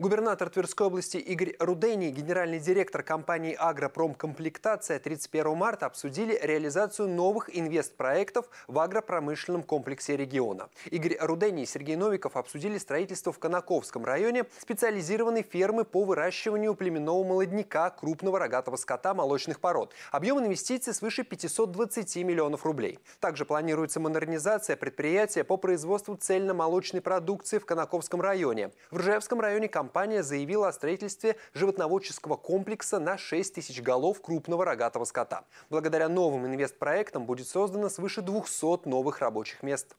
Губернатор Тверской области Игорь Рудени и генеральный директор компании «Агропромкомплектация» 31 марта обсудили реализацию новых инвестпроектов в агропромышленном комплексе региона. Игорь Рудени и Сергей Новиков обсудили строительство в Конаковском районе специализированной фермы по выращиванию племенного молодняка, крупного рогатого скота, молочных пород. Объем инвестиций свыше 520 миллионов рублей. Также планируется модернизация предприятия по производству цельно-молочной продукции в Конаковском районе. В Ржевском районе компания компания заявила о строительстве животноводческого комплекса на 6 тысяч голов крупного рогатого скота. Благодаря новым инвестпроектам будет создано свыше 200 новых рабочих мест.